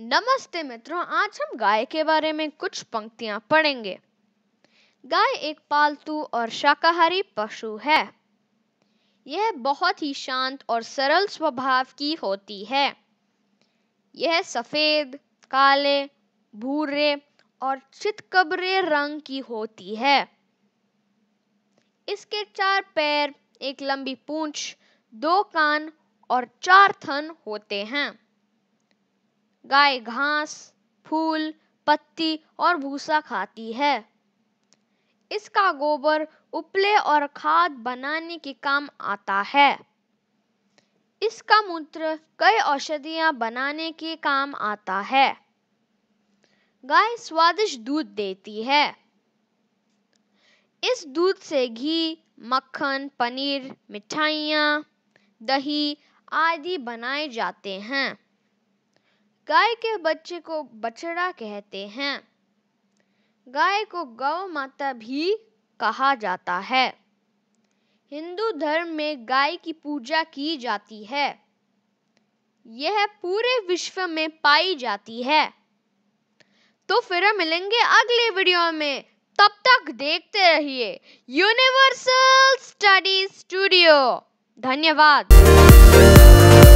नमस्ते मित्रों आज हम गाय के बारे में कुछ पंक्तियां पढ़ेंगे गाय एक पालतू और शाकाहारी पशु है यह बहुत ही शांत और सरल स्वभाव की होती है यह सफेद काले भूरे और चितकबरे रंग की होती है इसके चार पैर एक लंबी पूंछ दो कान और चार थन होते हैं गाय घास फूल पत्ती और भूसा खाती है इसका गोबर उपले और खाद बनाने के काम आता है इसका मूत्र कई औषधियां बनाने के काम आता है गाय स्वादिष्ट दूध देती है इस दूध से घी मक्खन पनीर मिठाइयाँ दही आदि बनाए जाते हैं गाय के बच्चे को बछड़ा कहते हैं गाय को गौ माता भी कहा जाता है हिंदू धर्म में गाय की पूजा की जाती है यह पूरे विश्व में पाई जाती है तो फिर मिलेंगे अगले वीडियो में तब तक देखते रहिए यूनिवर्सल स्टडी स्टूडियो धन्यवाद